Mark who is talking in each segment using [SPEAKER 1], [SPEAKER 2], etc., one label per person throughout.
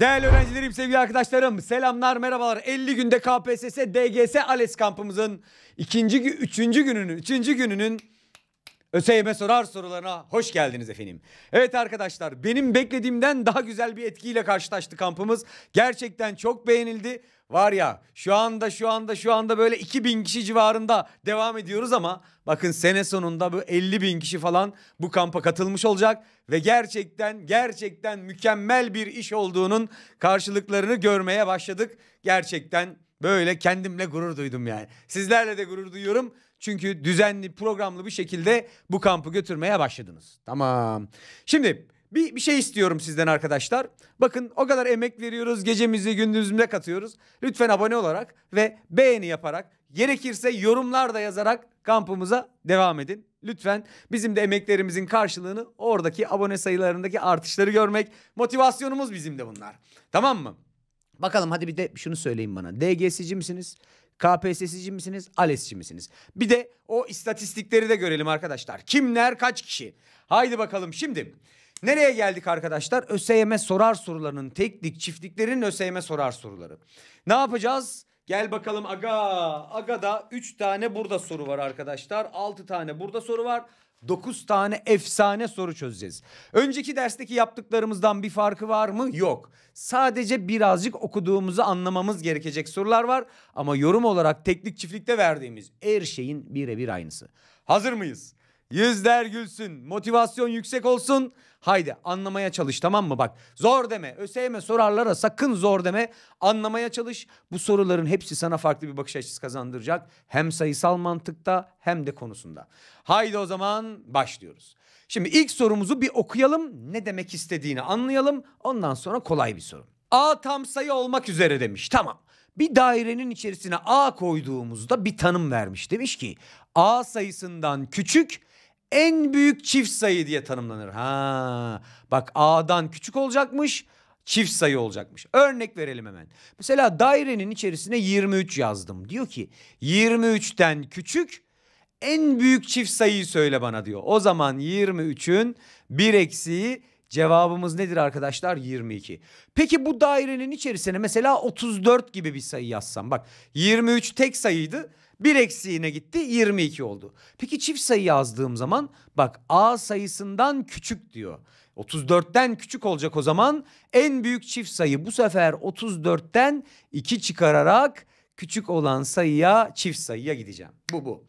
[SPEAKER 1] Değerli öğrencilerim, sevgili arkadaşlarım, selamlar, merhabalar. 50 günde KPSS, DGS, ALES kampımızın ikinci, üçüncü gününün, üçüncü gününün ÖSYM sorar sorularına hoş geldiniz efendim. Evet arkadaşlar, benim beklediğimden daha güzel bir etkiyle karşılaştı kampımız. Gerçekten çok beğenildi var ya şu anda şu anda şu anda böyle 2000 kişi civarında devam ediyoruz ama bakın sene sonunda bu 50 bin kişi falan bu kampa katılmış olacak ve gerçekten gerçekten mükemmel bir iş olduğunun karşılıklarını görmeye başladık. Gerçekten böyle kendimle gurur duydum yani. Sizlerle de gurur duyuyorum. Çünkü düzenli programlı bir şekilde bu kampı götürmeye başladınız. Tamam. Şimdi bir, bir şey istiyorum sizden arkadaşlar. Bakın o kadar emek veriyoruz. Gecemizi gündüzümüze katıyoruz. Lütfen abone olarak ve beğeni yaparak gerekirse yorumlar da yazarak kampımıza devam edin. Lütfen bizim de emeklerimizin karşılığını oradaki abone sayılarındaki artışları görmek motivasyonumuz bizim de bunlar. Tamam mı? Bakalım hadi bir de şunu söyleyin bana. DGS'ci misiniz? KPSS'ci misiniz? ALES'ci misiniz? Bir de o istatistikleri de görelim arkadaşlar. Kimler kaç kişi? Haydi bakalım şimdi. Nereye geldik arkadaşlar? ÖSYM sorar sorularının teknik çiftliklerin ÖSYM sorar soruları. Ne yapacağız? Gel bakalım aga. Aga'da 3 tane burada soru var arkadaşlar. 6 tane burada soru var. 9 tane efsane soru çözeceğiz. Önceki dersteki yaptıklarımızdan bir farkı var mı? Yok. Sadece birazcık okuduğumuzu anlamamız gerekecek sorular var. Ama yorum olarak teknik çiftlikte verdiğimiz her şeyin birebir aynısı. Hazır mıyız? Yüzler gülsün. Motivasyon yüksek olsun. Haydi anlamaya çalış tamam mı bak. Zor deme. ÖSYM sorarlara sakın zor deme. Anlamaya çalış. Bu soruların hepsi sana farklı bir bakış açısı kazandıracak. Hem sayısal mantıkta hem de konusunda. Haydi o zaman başlıyoruz. Şimdi ilk sorumuzu bir okuyalım. Ne demek istediğini anlayalım. Ondan sonra kolay bir soru. A tam sayı olmak üzere demiş. Tamam. Bir dairenin içerisine A koyduğumuzda bir tanım vermiş. Demiş ki A sayısından küçük en büyük çift sayı diye tanımlanır. Ha, bak A'dan küçük olacakmış çift sayı olacakmış. Örnek verelim hemen. Mesela dairenin içerisine 23 yazdım. Diyor ki 23'ten küçük en büyük çift sayıyı söyle bana diyor. O zaman 23'ün bir eksiği cevabımız nedir arkadaşlar? 22. Peki bu dairenin içerisine mesela 34 gibi bir sayı yazsam. Bak 23 tek sayıydı. Bir eksiğine gitti 22 oldu. Peki çift sayı yazdığım zaman bak A sayısından küçük diyor. 34'ten küçük olacak o zaman en büyük çift sayı bu sefer 34'ten 2 çıkararak küçük olan sayıya çift sayıya gideceğim. Bu bu.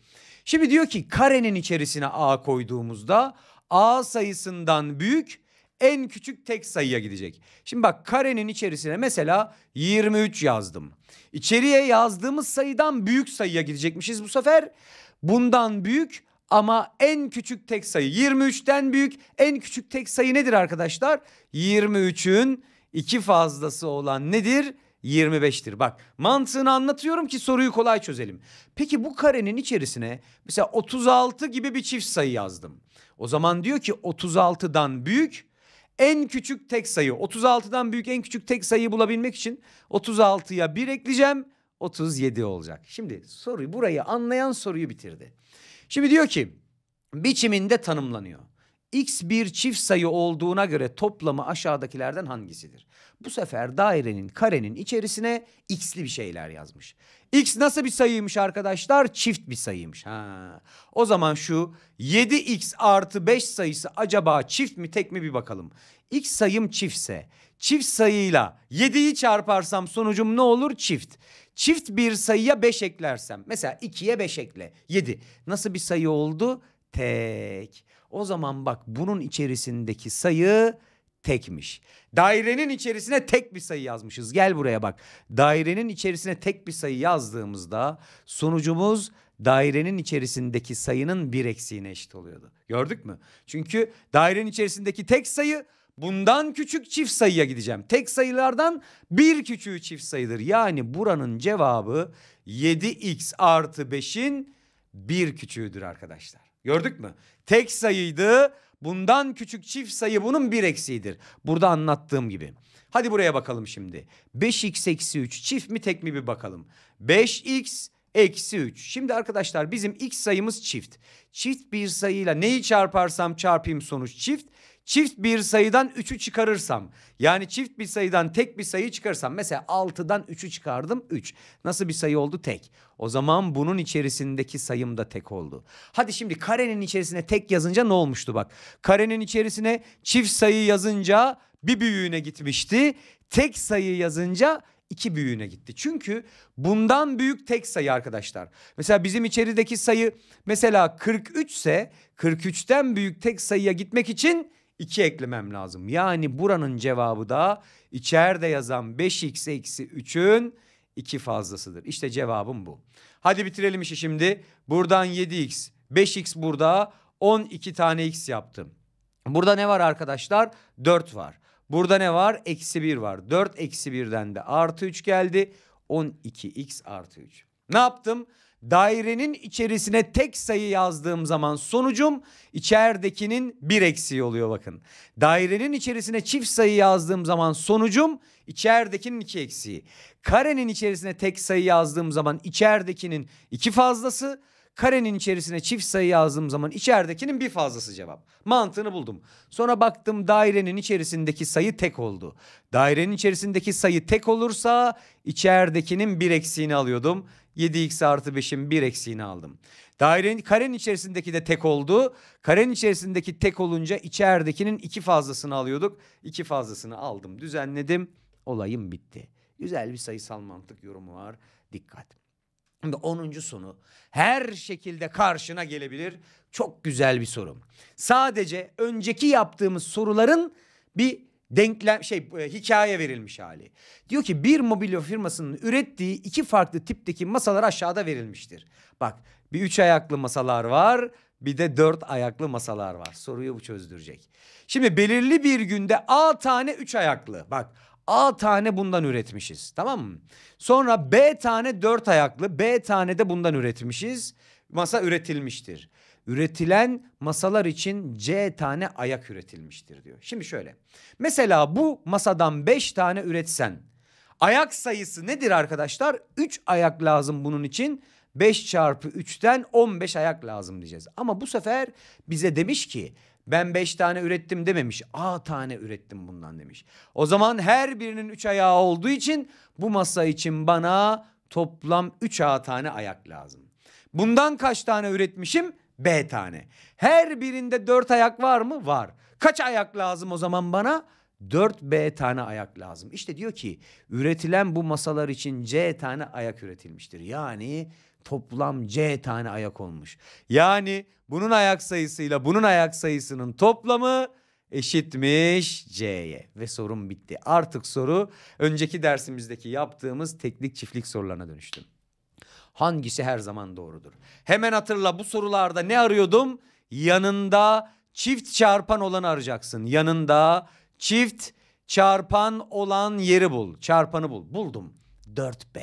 [SPEAKER 1] Şimdi diyor ki karenin içerisine A koyduğumuzda A sayısından büyük en küçük tek sayıya gidecek. Şimdi bak karenin içerisine mesela 23 yazdım. İçeriye yazdığımız sayıdan büyük sayıya gidecekmişiz bu sefer. Bundan büyük ama en küçük tek sayı 23'ten büyük en küçük tek sayı nedir arkadaşlar? 23'ün iki fazlası olan nedir? 25'tir. Bak mantığını anlatıyorum ki soruyu kolay çözelim. Peki bu karenin içerisine mesela 36 gibi bir çift sayı yazdım. O zaman diyor ki 36'dan büyük en küçük tek sayı 36'dan büyük en küçük tek sayıyı bulabilmek için 36'ya 1 ekleyeceğim 37 olacak. Şimdi soruyu burayı anlayan soruyu bitirdi. Şimdi diyor ki biçiminde tanımlanıyor. X bir çift sayı olduğuna göre toplamı aşağıdakilerden hangisidir? Bu sefer dairenin karenin içerisine x'li bir şeyler yazmış. X nasıl bir sayıymış arkadaşlar? Çift bir sayıymış. Ha. O zaman şu 7x artı 5 sayısı acaba çift mi tek mi bir bakalım. X sayım çiftse çift sayıyla 7'yi çarparsam sonucum ne olur? Çift. Çift bir sayıya 5 eklersem mesela 2'ye 5 ekle 7 nasıl bir sayı oldu? Tek. O zaman bak bunun içerisindeki sayı tekmiş. Dairenin içerisine tek bir sayı yazmışız. Gel buraya bak. Dairenin içerisine tek bir sayı yazdığımızda sonucumuz dairenin içerisindeki sayının bir eksiğine eşit oluyordu. Gördük mü? Çünkü dairenin içerisindeki tek sayı bundan küçük çift sayıya gideceğim. Tek sayılardan bir küçüğü çift sayıdır. Yani buranın cevabı 7x artı 5'in bir küçüğüdür arkadaşlar. Gördük mü? Tek sayıydı. Bundan küçük çift sayı bunun bir eksiğidir. Burada anlattığım gibi. Hadi buraya bakalım şimdi. 5x eksi 3 çift mi tek mi bir bakalım. 5x eksi 3. Şimdi arkadaşlar bizim x sayımız çift. Çift bir sayıyla neyi çarparsam çarpayım sonuç çift çift bir sayıdan 3'ü çıkarırsam yani çift bir sayıdan tek bir sayı çıkarırsam mesela 6'dan 3'ü çıkardım 3. Nasıl bir sayı oldu? Tek. O zaman bunun içerisindeki sayım da tek oldu. Hadi şimdi karenin içerisine tek yazınca ne olmuştu bak. Karenin içerisine çift sayı yazınca bir büyüğüne gitmişti. Tek sayı yazınca iki büyüğüne gitti. Çünkü bundan büyük tek sayı arkadaşlar. Mesela bizim içerideki sayı mesela 43 ise 43'ten büyük tek sayıya gitmek için 2 eklemem lazım. Yani buranın cevabı da içeride yazan 5x eksi 3'ün 2 fazlasıdır. İşte cevabım bu. Hadi bitirelim işi şimdi. Buradan 7x, 5x burada 12 tane x yaptım. Burada ne var arkadaşlar? 4 var. Burada ne var? Eksi 1 var. 4 eksi 1'den de artı 3 geldi. 12x artı 3. Ne yaptım? dairenin içerisine tek sayı yazdığım zaman sonucum içeridekinin bir eksiği oluyor bakın. Dairenin içerisine çift sayı yazdığım zaman sonucum içeridekinin iki eksiği. Karenin içerisine tek sayı yazdığım zaman içeridekinin iki fazlası. Karenin içerisine çift sayı yazdığım zaman içeridekinin bir fazlası cevap. Mantığını buldum. Sonra baktım dairenin içerisindeki sayı tek oldu. Dairenin içerisindeki sayı tek olursa içeridekinin bir eksiğini alıyordum. 7x artı 5'in bir eksiğini aldım. Dairenin karenin içerisindeki de tek oldu. Karenin içerisindeki tek olunca içeridekinin iki fazlasını alıyorduk. İki fazlasını aldım düzenledim. Olayım bitti. Güzel bir sayısal mantık yorumu var. Dikkat. Şimdi 10. soru her şekilde karşına gelebilir. Çok güzel bir soru. Sadece önceki yaptığımız soruların bir denklem şey e, hikaye verilmiş hali. Diyor ki bir mobilya firmasının ürettiği iki farklı tipteki masalar aşağıda verilmiştir. Bak bir üç ayaklı masalar var bir de dört ayaklı masalar var. Soruyu bu çözdürecek. Şimdi belirli bir günde A tane üç ayaklı bak A tane bundan üretmişiz tamam mı? Sonra B tane dört ayaklı B tane de bundan üretmişiz. Masa üretilmiştir üretilen masalar için C tane ayak üretilmiştir diyor. Şimdi şöyle. Mesela bu masadan 5 tane üretsen ayak sayısı nedir arkadaşlar? 3 ayak lazım bunun için. 5 çarpı 3'ten 15 ayak lazım diyeceğiz. Ama bu sefer bize demiş ki ben beş tane ürettim dememiş. A tane ürettim bundan demiş. O zaman her birinin üç ayağı olduğu için bu masa için bana toplam üç A tane ayak lazım. Bundan kaç tane üretmişim? B tane. Her birinde dört ayak var mı? Var. Kaç ayak lazım o zaman bana? 4B tane ayak lazım. İşte diyor ki üretilen bu masalar için C tane ayak üretilmiştir. Yani toplam C tane ayak olmuş. Yani bunun ayak sayısıyla bunun ayak sayısının toplamı eşitmiş C'ye ve sorun bitti. Artık soru önceki dersimizdeki yaptığımız teknik çiftlik sorularına dönüştü. Hangisi her zaman doğrudur? Hemen hatırla bu sorularda ne arıyordum? Yanında çift çarpan olanı arayacaksın. Yanında çift çarpan olan yeri bul. Çarpanı bul. Buldum. 4B.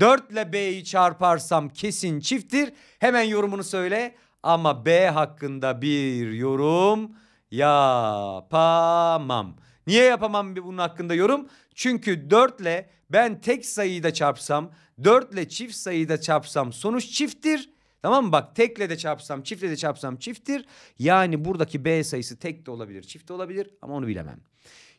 [SPEAKER 1] 4 ile B'yi çarparsam kesin çifttir. Hemen yorumunu söyle. Ama B hakkında bir yorum yapamam. Niye yapamam bunun hakkında yorum? Çünkü 4 ile ben tek sayıda çarpsam dörtle ile çift sayıda çarpsam sonuç çifttir. Tamam mı? Bak tekle de çarpsam çiftle de çarpsam çifttir. Yani buradaki B sayısı tek de olabilir çift de olabilir ama onu bilemem.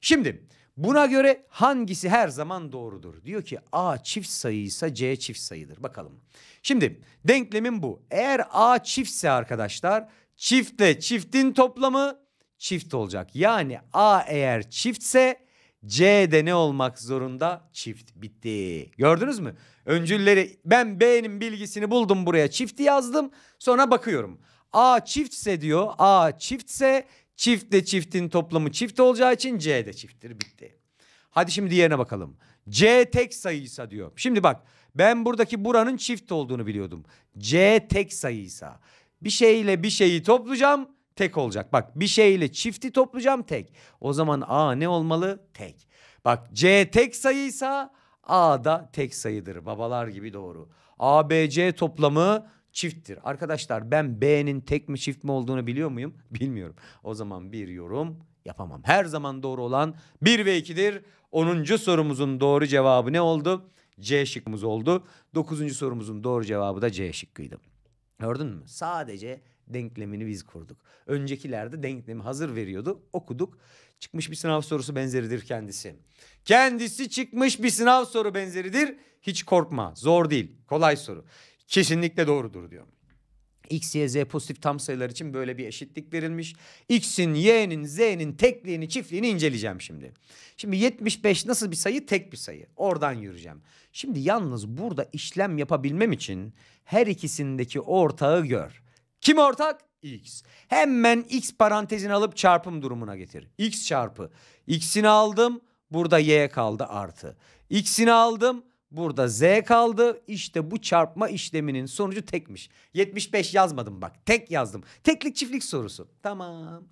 [SPEAKER 1] Şimdi buna göre hangisi her zaman doğrudur? Diyor ki A çift sayıysa C çift sayıdır. Bakalım. Şimdi denklemin bu. Eğer A çiftse arkadaşlar çiftle çiftin toplamı çift olacak. Yani A eğer çiftse C de ne olmak zorunda? Çift. Bitti. Gördünüz mü? Öncülleri ben B'nin bilgisini buldum buraya çifti yazdım. Sonra bakıyorum. A çiftse diyor. A çiftse çiftle çiftin toplamı çift olacağı için C de çifttir. Bitti. Hadi şimdi diğerine bakalım. C tek sayıysa diyor. Şimdi bak ben buradaki buranın çift olduğunu biliyordum. C tek sayıysa bir şeyle bir şeyi toplayacağım. Tek olacak. Bak bir şeyle çifti toplayacağım tek. O zaman A ne olmalı? Tek. Bak C tek sayıysa A da tek sayıdır. Babalar gibi doğru. A, B, C toplamı çifttir. Arkadaşlar ben B'nin tek mi çift mi olduğunu biliyor muyum? Bilmiyorum. O zaman bir yorum yapamam. Her zaman doğru olan 1 ve 2'dir. 10. sorumuzun doğru cevabı ne oldu? C şıkkımız oldu. 9. sorumuzun doğru cevabı da C şıkkıydı. Gördün mü? Sadece denklemini biz kurduk. Öncekilerde denklemi hazır veriyordu. Okuduk. Çıkmış bir sınav sorusu benzeridir kendisi. Kendisi çıkmış bir sınav soru benzeridir. Hiç korkma. Zor değil. Kolay soru. Kesinlikle doğrudur diyor. X, Y, Z pozitif tam sayılar için böyle bir eşitlik verilmiş. X'in, Y'nin, Z'nin tekliğini, çiftliğini inceleyeceğim şimdi. Şimdi 75 nasıl bir sayı? Tek bir sayı. Oradan yürüyeceğim. Şimdi yalnız burada işlem yapabilmem için her ikisindeki ortağı gör. Kim ortak? X. Hemen X parantezini alıp çarpım durumuna getir. X çarpı. X'ini aldım. Burada Y kaldı artı. X'ini aldım. Burada Z kaldı. İşte bu çarpma işleminin sonucu tekmiş. 75 yazmadım bak. Tek yazdım. Teklik çiftlik sorusu. Tamam.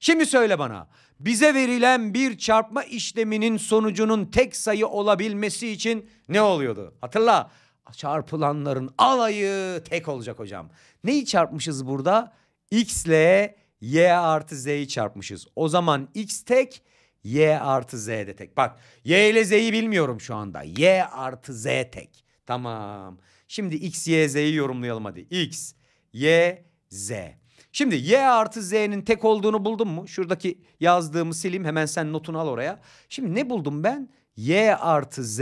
[SPEAKER 1] Şimdi söyle bana. Bize verilen bir çarpma işleminin sonucunun tek sayı olabilmesi için ne oluyordu? Hatırla çarpılanların alayı tek olacak hocam. Neyi çarpmışız burada? X ile Y artı Z'yi çarpmışız. O zaman X tek Y artı Z de tek. Bak Y ile Z'yi bilmiyorum şu anda. Y artı Z tek. Tamam. Şimdi X, Y, Z'yi yorumlayalım hadi. X, Y, Z. Şimdi y artı z'nin tek olduğunu buldum mu? Şuradaki yazdığımı sileyim hemen sen notunu al oraya. Şimdi ne buldum ben? y artı z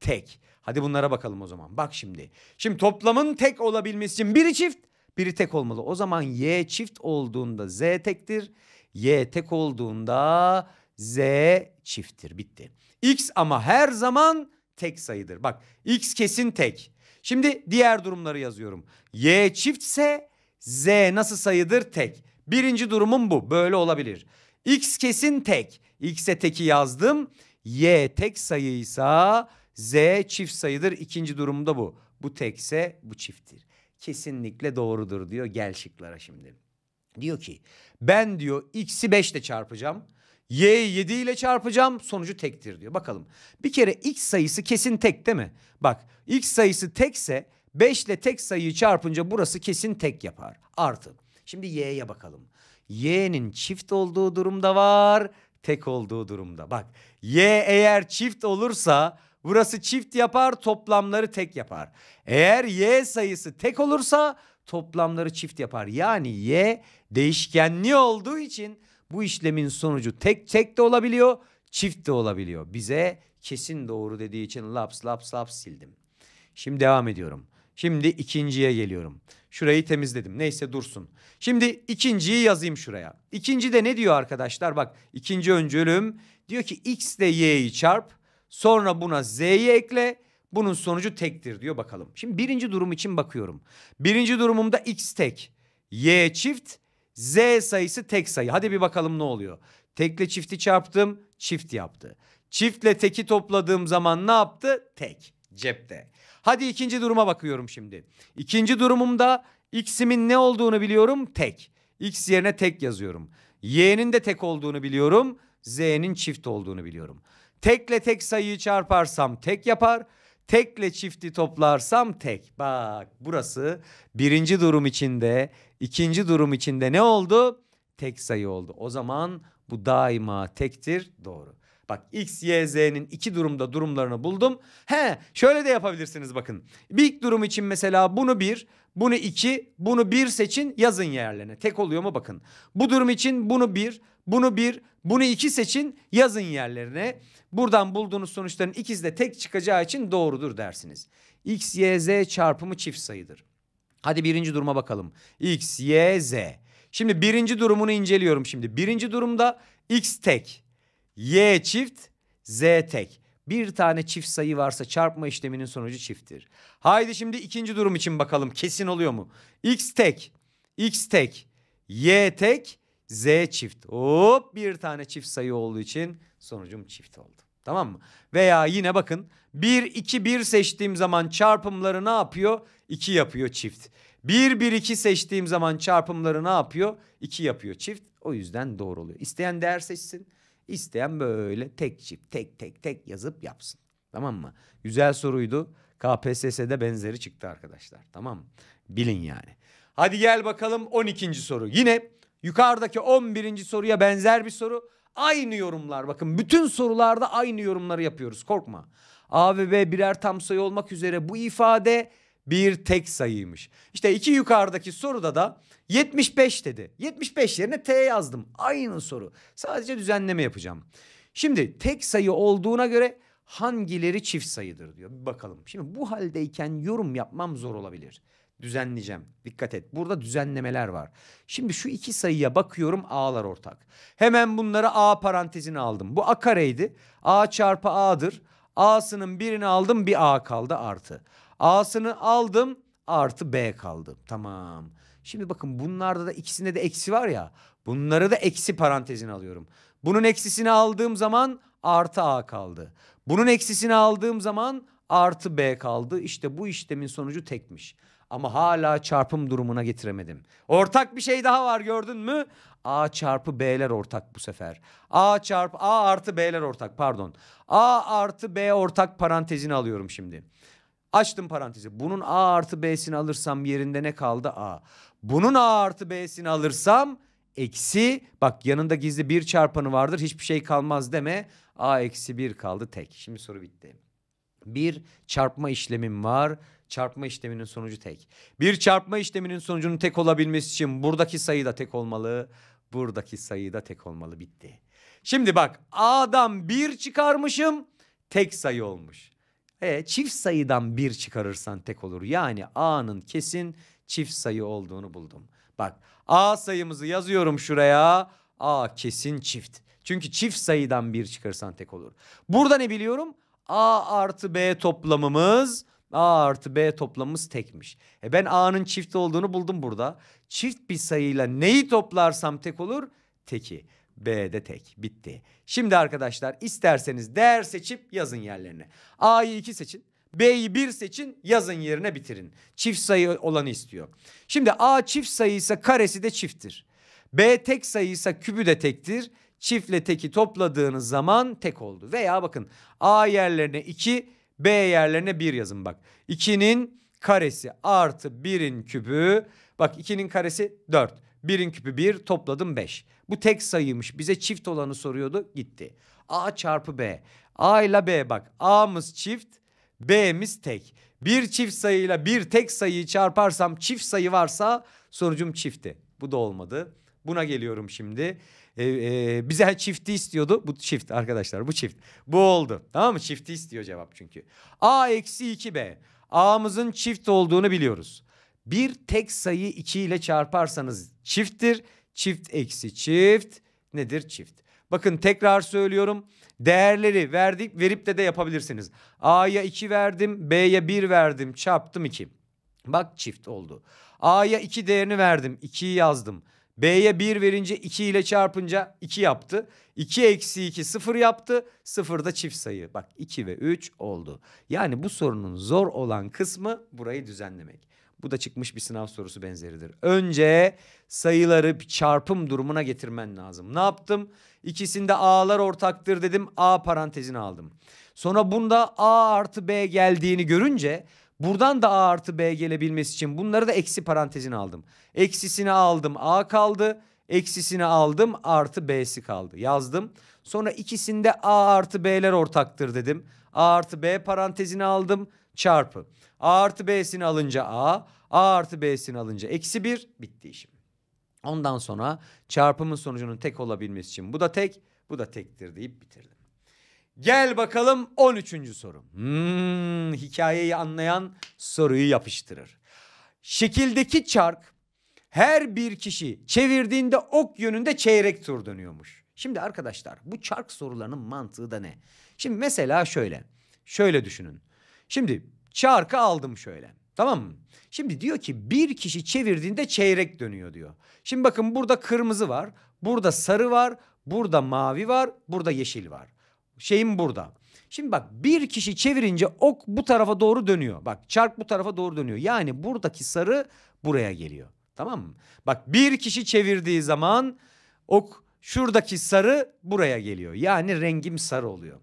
[SPEAKER 1] tek. Hadi bunlara bakalım o zaman. Bak şimdi. Şimdi toplamın tek olabilmesi için biri çift, biri tek olmalı. O zaman y çift olduğunda z tektir. Y tek olduğunda z çifttir. Bitti. X ama her zaman tek sayıdır. Bak x kesin tek. Şimdi diğer durumları yazıyorum. Y çiftse z nasıl sayıdır? Tek. Birinci durumum bu. Böyle olabilir. X kesin tek. X'e teki yazdım. Y tek sayıysa Z çift sayıdır. İkinci durumda bu. Bu tekse bu çifttir. Kesinlikle doğrudur diyor. Gel şıklara şimdi. Diyor ki ben diyor x'i 5 ile çarpacağım. Y'yi 7 ile çarpacağım sonucu tektir diyor. Bakalım bir kere x sayısı kesin tek değil mi? Bak x sayısı tekse 5 ile tek sayıyı çarpınca burası kesin tek yapar. Artı. Şimdi y'ye bakalım. Y'nin çift olduğu durumda var, tek olduğu durumda. Bak y eğer çift olursa Burası çift yapar toplamları tek yapar. Eğer y sayısı tek olursa toplamları çift yapar. Yani y değişkenli olduğu için bu işlemin sonucu tek tek de olabiliyor çift de olabiliyor. Bize kesin doğru dediği için laps laps laps sildim. Şimdi devam ediyorum. Şimdi ikinciye geliyorum. Şurayı temizledim. Neyse dursun. Şimdi ikinciyi yazayım şuraya. İkinci de ne diyor arkadaşlar? Bak ikinci öncülüm diyor ki x ile y'yi çarp Sonra buna z'yi ekle. Bunun sonucu tektir diyor bakalım. Şimdi birinci durum için bakıyorum. Birinci durumumda x tek, y çift, z sayısı tek sayı. Hadi bir bakalım ne oluyor. Tekle çifti çarptım, çift yaptı. Çiftle teki topladığım zaman ne yaptı? Tek, cepte. Hadi ikinci duruma bakıyorum şimdi. İkinci durumumda x'imin ne olduğunu biliyorum, tek. X yerine tek yazıyorum. Y'nin de tek olduğunu biliyorum, Z'nin çift olduğunu biliyorum. Tekle tek sayıyı çarparsam tek yapar. Tekle çifti toplarsam tek. Bak burası birinci durum içinde, ikinci durum içinde ne oldu? Tek sayı oldu. O zaman bu daima tektir. Doğru. Bak X, Y, Z'nin iki durumda durumlarını buldum. He şöyle de yapabilirsiniz bakın. Bir ilk durum için mesela bunu bir, bunu iki, bunu bir seçin yazın yerlerine. Tek oluyor mu bakın. Bu durum için bunu bir, bunu bir, bunu iki seçin yazın yerlerine. Buradan bulduğunuz sonuçların ikisi de tek çıkacağı için doğrudur dersiniz. X, Y, Z çarpımı çift sayıdır. Hadi birinci duruma bakalım. X, Y, Z. Şimdi birinci durumunu inceliyorum şimdi. Birinci durumda X tek, Y çift, Z tek. Bir tane çift sayı varsa çarpma işleminin sonucu çifttir. Haydi şimdi ikinci durum için bakalım kesin oluyor mu? X tek, X tek, Y tek, Z çift. Hop bir tane çift sayı olduğu için sonucum çift oldu. Tamam mı? Veya yine bakın 1 2 1 seçtiğim zaman çarpımları ne yapıyor? 2 yapıyor çift. 1 1 2 seçtiğim zaman çarpımları ne yapıyor? 2 yapıyor çift. O yüzden doğru oluyor. İsteyen değer seçsin. İsteyen böyle tek çift tek tek tek yazıp yapsın. Tamam mı? Güzel soruydu. KPSS'de benzeri çıktı arkadaşlar. Tamam mı? Bilin yani. Hadi gel bakalım 12. soru. Yine Yukarıdaki 11. soruya benzer bir soru. Aynı yorumlar bakın bütün sorularda aynı yorumları yapıyoruz korkma. A ve B birer tam sayı olmak üzere bu ifade bir tek sayıymış. İşte iki yukarıdaki soruda da 75 dedi. 75 yerine T yazdım. Aynı soru. Sadece düzenleme yapacağım. Şimdi tek sayı olduğuna göre hangileri çift sayıdır diyor. Bir bakalım. Şimdi bu haldeyken yorum yapmam zor olabilir. Düzenleyeceğim. Dikkat et. Burada düzenlemeler var. Şimdi şu iki sayıya bakıyorum a'lar ortak. Hemen bunları a parantezine aldım. Bu a kareydi. a çarpı a'dır. a'sının birini aldım bir a kaldı artı. a'sını aldım artı b kaldı. Tamam. Şimdi bakın bunlarda da ikisinde de eksi var ya. Bunları da eksi parantezine alıyorum. Bunun eksisini aldığım zaman artı a kaldı. Bunun eksisini aldığım zaman artı b kaldı. İşte bu işlemin sonucu tekmiş ama hala çarpım durumuna getiremedim. Ortak bir şey daha var gördün mü? A çarpı B'ler ortak bu sefer. A çarp A artı B'ler ortak pardon. A artı B ortak parantezini alıyorum şimdi. Açtım parantezi. Bunun A artı B'sini alırsam yerinde ne kaldı? A. Bunun A artı B'sini alırsam eksi bak yanında gizli bir çarpanı vardır hiçbir şey kalmaz deme. A eksi bir kaldı tek. Şimdi soru bitti. Bir çarpma işlemim var Çarpma işleminin sonucu tek. Bir çarpma işleminin sonucunun tek olabilmesi için buradaki sayı da tek olmalı. Buradaki sayı da tek olmalı bitti. Şimdi bak A'dan bir çıkarmışım tek sayı olmuş. E, çift sayıdan bir çıkarırsan tek olur. Yani A'nın kesin çift sayı olduğunu buldum. Bak A sayımızı yazıyorum şuraya. A kesin çift. Çünkü çift sayıdan bir çıkarırsan tek olur. Burada ne biliyorum? A artı B toplamımız A artı B toplamımız tekmiş. E ben A'nın çift olduğunu buldum burada. Çift bir sayıyla neyi toplarsam tek olur? Teki. B de tek. Bitti. Şimdi arkadaşlar isterseniz değer seçip yazın yerlerine. A'yı 2 seçin. B'yi 1 seçin yazın yerine bitirin. Çift sayı olanı istiyor. Şimdi A çift sayıysa karesi de çifttir. B tek sayıysa kübü de tektir. Çiftle teki topladığınız zaman tek oldu. Veya bakın A yerlerine 2, B yerlerine 1 yazın bak. 2'nin karesi artı 1'in küpü. Bak 2'nin karesi 4. 1'in küpü 1 topladım 5. Bu tek sayıymış. Bize çift olanı soruyordu gitti. A çarpı B. A ile B bak. A'mız çift. B'miz tek. Bir çift sayıyla bir tek sayıyı çarparsam çift sayı varsa sonucum çifti. Bu da olmadı. Buna geliyorum şimdi. E, e, bize çifti istiyordu. Bu çift arkadaşlar bu çift. Bu oldu. Tamam mı? Çifti istiyor cevap çünkü. A eksi 2B. A'mızın çift olduğunu biliyoruz. Bir tek sayı 2 ile çarparsanız çifttir. Çift eksi çift nedir çift? Bakın tekrar söylüyorum. Değerleri verdik verip de de yapabilirsiniz. A'ya 2 verdim, B'ye 1 verdim, çarptım 2. Bak çift oldu. A'ya 2 değerini verdim, 2'yi yazdım. B'ye 1 verince 2 ile çarpınca 2 yaptı. 2 eksi 2 0 yaptı. 0 da çift sayı. Bak 2 ve 3 oldu. Yani bu sorunun zor olan kısmı burayı düzenlemek. Bu da çıkmış bir sınav sorusu benzeridir. Önce sayıları çarpım durumuna getirmen lazım. Ne yaptım? İkisinde a'lar ortaktır dedim. A parantezini aldım. Sonra bunda a artı b geldiğini görünce Buradan da A artı B gelebilmesi için bunları da eksi parantezine aldım. Eksisini aldım A kaldı. Eksisini aldım artı B'si kaldı. Yazdım. Sonra ikisinde A artı B'ler ortaktır dedim. A artı B parantezini aldım çarpı. A artı B'sini alınca A. A artı B'sini alınca eksi 1 bitti işim. Ondan sonra çarpımın sonucunun tek olabilmesi için bu da tek bu da tektir deyip bitirdim. Gel bakalım 13. sorum. Hmm, hikayeyi anlayan soruyu yapıştırır. Şekildeki çark her bir kişi çevirdiğinde ok yönünde çeyrek tur dönüyormuş. Şimdi arkadaşlar bu çark sorularının mantığı da ne? Şimdi mesela şöyle. Şöyle düşünün. Şimdi çarkı aldım şöyle. Tamam mı? Şimdi diyor ki bir kişi çevirdiğinde çeyrek dönüyor diyor. Şimdi bakın burada kırmızı var. Burada sarı var. Burada mavi var. Burada yeşil var şeyim burada. Şimdi bak bir kişi çevirince ok bu tarafa doğru dönüyor. Bak çark bu tarafa doğru dönüyor. Yani buradaki sarı buraya geliyor. Tamam mı? Bak bir kişi çevirdiği zaman ok şuradaki sarı buraya geliyor. Yani rengim sarı oluyor.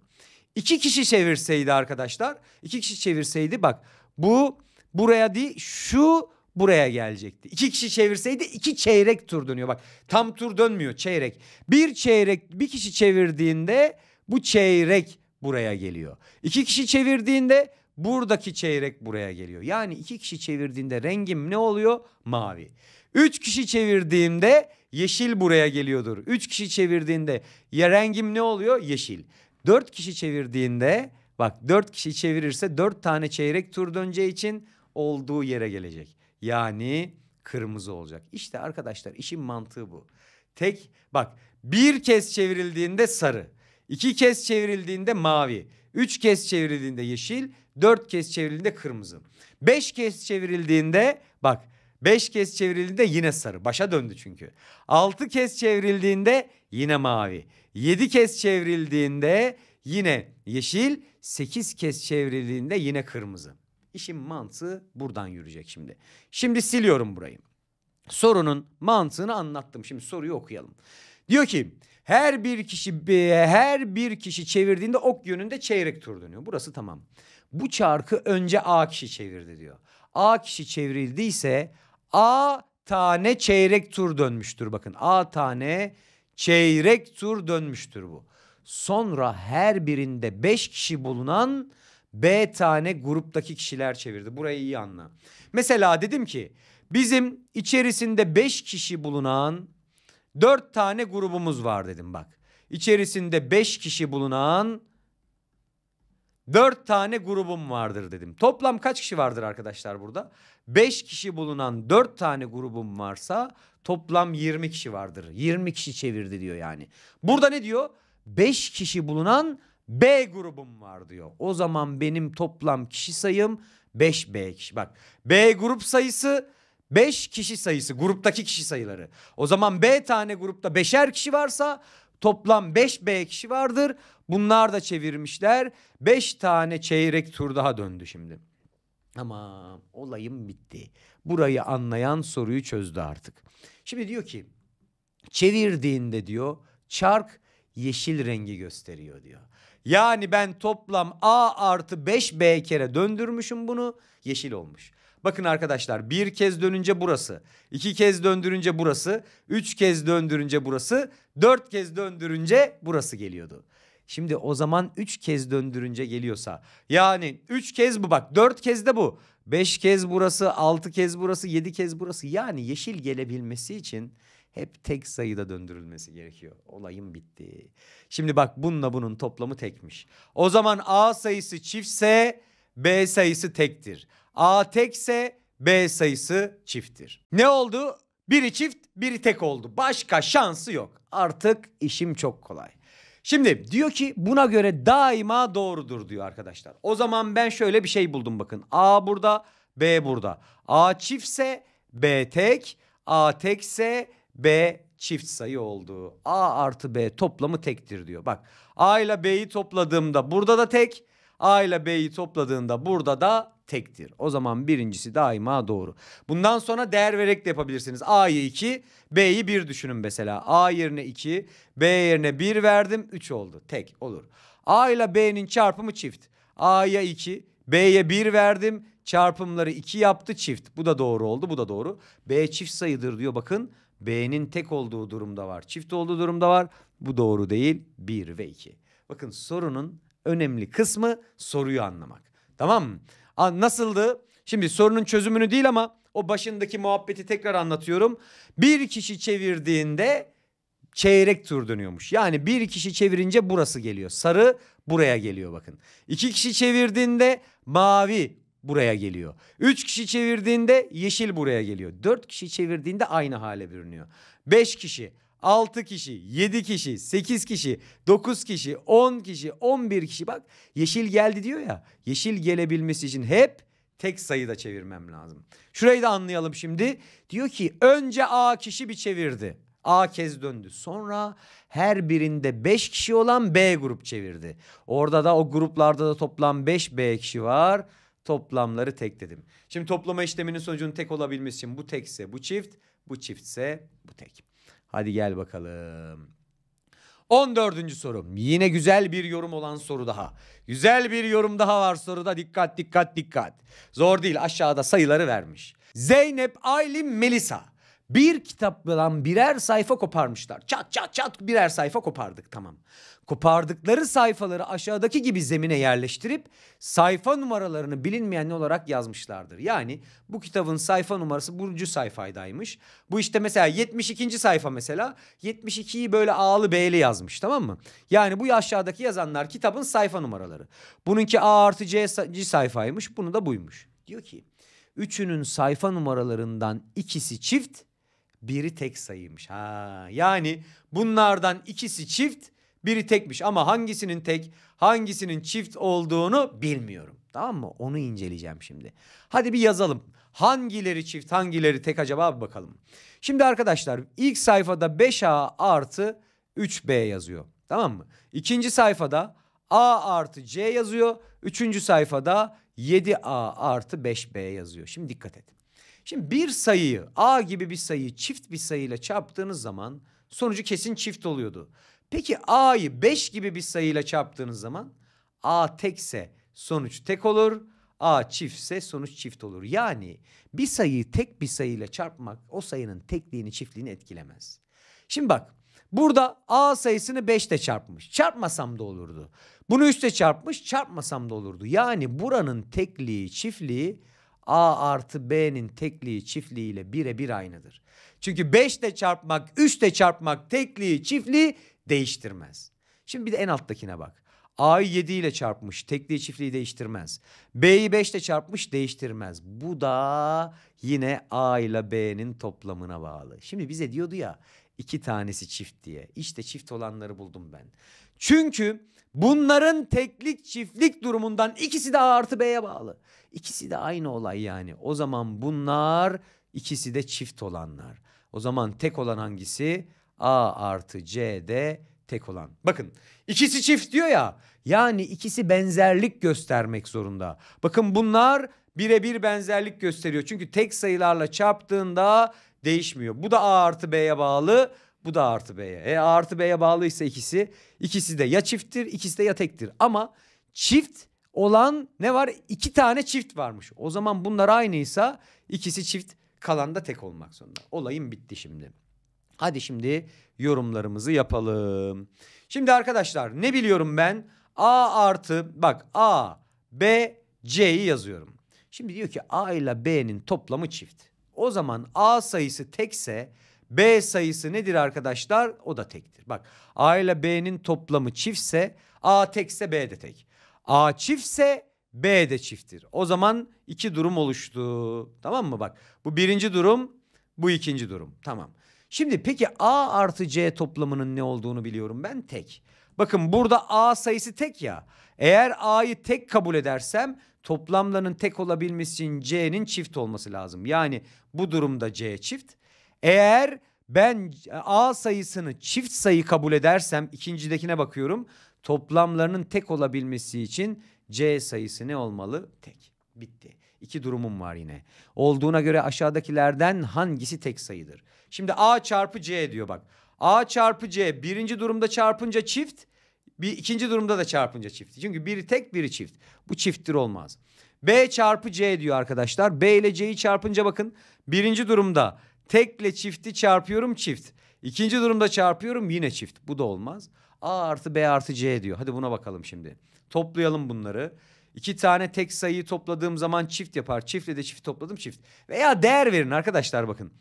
[SPEAKER 1] İki kişi çevirseydi arkadaşlar. iki kişi çevirseydi bak bu buraya değil şu buraya gelecekti. İki kişi çevirseydi iki çeyrek tur dönüyor. Bak tam tur dönmüyor çeyrek. Bir çeyrek bir kişi çevirdiğinde bu çeyrek buraya geliyor. İki kişi çevirdiğinde buradaki çeyrek buraya geliyor. Yani iki kişi çevirdiğinde rengim ne oluyor? Mavi. Üç kişi çevirdiğimde yeşil buraya geliyordur. Üç kişi çevirdiğinde ya rengim ne oluyor? Yeşil. Dört kişi çevirdiğinde bak dört kişi çevirirse dört tane çeyrek tur döneceği için olduğu yere gelecek. Yani kırmızı olacak. İşte arkadaşlar işin mantığı bu. Tek bak bir kez çevrildiğinde sarı. İki kez çevrildiğinde mavi. Üç kez çevrildiğinde yeşil. Dört kez çevrildiğinde kırmızı. Beş kez çevrildiğinde bak beş kez çevrildiğinde yine sarı. Başa döndü çünkü. Altı kez çevrildiğinde yine mavi. Yedi kez çevrildiğinde yine yeşil. Sekiz kez çevrildiğinde yine kırmızı. İşin mantığı buradan yürüyecek şimdi. Şimdi siliyorum burayı. Sorunun mantığını anlattım. Şimdi soruyu okuyalım. Diyor ki her bir kişi e, her bir kişi çevirdiğinde ok yönünde çeyrek tur dönüyor. Burası tamam. Bu çarkı önce A kişi çevirdi diyor. A kişi çevrildiyse A tane çeyrek tur dönmüştür bakın. A tane çeyrek tur dönmüştür bu. Sonra her birinde beş kişi bulunan B tane gruptaki kişiler çevirdi. Burayı iyi anla. Mesela dedim ki bizim içerisinde beş kişi bulunan Dört tane grubumuz var dedim bak. İçerisinde beş kişi bulunan dört tane grubum vardır dedim. Toplam kaç kişi vardır arkadaşlar burada? Beş kişi bulunan dört tane grubum varsa toplam yirmi kişi vardır. Yirmi kişi çevirdi diyor yani. Burada ne diyor? Beş kişi bulunan B grubum var diyor. O zaman benim toplam kişi sayım 5B kişi. Bak B grup sayısı 5 kişi sayısı gruptaki kişi sayıları. O zaman B tane grupta 5'er kişi varsa toplam 5B kişi vardır. Bunlar da çevirmişler. 5 tane çeyrek tur daha döndü şimdi. Ama olayım bitti. Burayı anlayan soruyu çözdü artık. Şimdi diyor ki çevirdiğinde diyor çark yeşil rengi gösteriyor diyor. Yani ben toplam A artı 5B kere döndürmüşüm bunu yeşil olmuş. Bakın arkadaşlar bir kez dönünce burası. iki kez döndürünce burası. Üç kez döndürünce burası. Dört kez döndürünce burası geliyordu. Şimdi o zaman üç kez döndürünce geliyorsa yani üç kez bu bak dört kez de bu. beş kez burası altı kez burası yedi kez burası yani yeşil gelebilmesi için hep tek sayıda döndürülmesi gerekiyor. Olayım bitti. Şimdi bak bununla bunun toplamı tekmiş. O zaman A sayısı çiftse B sayısı tektir. A tekse B sayısı çifttir. Ne oldu? Biri çift, biri tek oldu. Başka şansı yok. Artık işim çok kolay. Şimdi diyor ki buna göre daima doğrudur diyor arkadaşlar. O zaman ben şöyle bir şey buldum bakın. A burada, B burada. A çiftse B tek, A tekse B çift sayı oldu. A artı B toplamı tektir diyor. Bak A ile B'yi topladığımda burada da tek, A ile B'yi topladığında burada da tektir. O zaman birincisi daima doğru. Bundan sonra değer vererek de yapabilirsiniz. A'yı 2, B'yi 1 düşünün mesela. A yerine 2, B yerine 1 verdim 3 oldu. Tek olur. A ile B'nin çarpımı çift. A'ya 2, B'ye 1 verdim. Çarpımları 2 yaptı çift. Bu da doğru oldu, bu da doğru. B çift sayıdır diyor bakın. B'nin tek olduğu durumda var. Çift olduğu durumda var. Bu doğru değil. 1 ve 2. Bakın sorunun önemli kısmı soruyu anlamak. Tamam mı? Nasıldı? Şimdi sorunun çözümünü değil ama o başındaki muhabbeti tekrar anlatıyorum. Bir kişi çevirdiğinde çeyrek tur dönüyormuş. Yani bir kişi çevirince burası geliyor. Sarı buraya geliyor bakın. İki kişi çevirdiğinde mavi buraya geliyor. Üç kişi çevirdiğinde yeşil buraya geliyor. Dört kişi çevirdiğinde aynı hale bürünüyor. Beş kişi 6 kişi, 7 kişi, 8 kişi, 9 kişi, 10 kişi, 11 kişi. Bak yeşil geldi diyor ya. Yeşil gelebilmesi için hep tek sayıda çevirmem lazım. Şurayı da anlayalım şimdi. Diyor ki önce A kişi bir çevirdi. A kez döndü. Sonra her birinde 5 kişi olan B grup çevirdi. Orada da o gruplarda da toplam 5 B kişi var. Toplamları tek dedim. Şimdi toplama işleminin sonucunun tek olabilmesi için bu tekse bu çift, bu çiftse bu tek. Hadi gel bakalım. 14. sorum. Yine güzel bir yorum olan soru daha. Güzel bir yorum daha var soruda. Dikkat dikkat dikkat. Zor değil aşağıda sayıları vermiş. Zeynep, Aylin, Melisa. Bir kitaptan birer sayfa koparmışlar. Çat çat çat birer sayfa kopardık tamam. Kopardıkları sayfaları aşağıdaki gibi zemine yerleştirip sayfa numaralarını bilinmeyen olarak yazmışlardır. Yani bu kitabın sayfa numarası burcu sayfaydaymış. Bu işte mesela 72. sayfa mesela 72'yi böyle A'lı B'li yazmış tamam mı? Yani bu aşağıdaki yazanlar kitabın sayfa numaraları. Bununki A artı C sayfaymış bunu da buymuş. Diyor ki üçünün sayfa numaralarından ikisi çift biri tek sayıymış. Ha, yani bunlardan ikisi çift, biri tekmiş ama hangisinin tek, hangisinin çift olduğunu bilmiyorum. Tamam mı? Onu inceleyeceğim şimdi. Hadi bir yazalım. Hangileri çift, hangileri tek acaba bir bakalım. Şimdi arkadaşlar ilk sayfada 5A artı 3B yazıyor. Tamam mı? İkinci sayfada A artı C yazıyor. Üçüncü sayfada 7A artı 5B yazıyor. Şimdi dikkat et. Şimdi bir sayıyı A gibi bir sayıyı çift bir sayıyla çarptığınız zaman sonucu kesin çift oluyordu. Peki A'yı 5 gibi bir sayıyla çarptığınız zaman A tekse sonuç tek olur. A çiftse sonuç çift olur. Yani bir sayıyı tek bir sayıyla çarpmak o sayının tekliğini çiftliğini etkilemez. Şimdi bak burada A sayısını 5 ile çarpmış. Çarpmasam da olurdu. Bunu 3 ile çarpmış çarpmasam da olurdu. Yani buranın tekliği çiftliği A artı B'nin tekliği çiftliğiyle bire bir aynıdır. Çünkü 5 de çarpmak 3 de çarpmak tekliği çiftliği değiştirmez. Şimdi bir de en alttakine bak. A'yı 7 ile çarpmış tekliği çiftliği değiştirmez. B'yi 5 ile çarpmış değiştirmez. Bu da yine A ile B'nin toplamına bağlı. Şimdi bize diyordu ya iki tanesi çift diye. İşte çift olanları buldum ben. Çünkü Bunların teklik çiftlik durumundan ikisi de A artı B'ye bağlı. İkisi de aynı olay yani. O zaman bunlar ikisi de çift olanlar. O zaman tek olan hangisi? A artı C de tek olan. Bakın ikisi çift diyor ya. Yani ikisi benzerlik göstermek zorunda. Bakın bunlar birebir benzerlik gösteriyor. Çünkü tek sayılarla çarptığında değişmiyor. Bu da A artı B'ye bağlı. Bu da artı B'ye. E A artı B'ye bağlıysa ikisi. ikisi de ya çifttir ikisi de ya tektir. Ama çift olan ne var? İki tane çift varmış. O zaman bunlar aynıysa ikisi çift kalan da tek olmak zorunda. Olayım bitti şimdi. Hadi şimdi yorumlarımızı yapalım. Şimdi arkadaşlar ne biliyorum ben? A artı bak A, B, C'yi yazıyorum. Şimdi diyor ki A ile B'nin toplamı çift. O zaman A sayısı tekse B sayısı nedir arkadaşlar? O da tektir. Bak A ile B'nin toplamı çiftse A tekse B de tek. A çiftse B de çifttir. O zaman iki durum oluştu. Tamam mı bak? Bu birinci durum, bu ikinci durum. Tamam. Şimdi peki A artı C toplamının ne olduğunu biliyorum ben tek. Bakın burada A sayısı tek ya. Eğer A'yı tek kabul edersem toplamlarının tek olabilmesi için C'nin çift olması lazım. Yani bu durumda C çift. Eğer ben A sayısını çift sayı kabul edersem ikincidekine bakıyorum. Toplamlarının tek olabilmesi için C sayısı ne olmalı? Tek. Bitti. İki durumum var yine. Olduğuna göre aşağıdakilerden hangisi tek sayıdır? Şimdi A çarpı C diyor bak. A çarpı C birinci durumda çarpınca çift. Bir ikinci durumda da çarpınca çift. Çünkü biri tek biri çift. Bu çifttir olmaz. B çarpı C diyor arkadaşlar. B ile C'yi çarpınca bakın. Birinci durumda Tekle çifti çarpıyorum çift. İkinci durumda çarpıyorum yine çift. Bu da olmaz. A artı B artı C diyor. Hadi buna bakalım şimdi. Toplayalım bunları. İki tane tek sayıyı topladığım zaman çift yapar. Çiftle de çift topladım çift. Veya değer verin arkadaşlar bakın.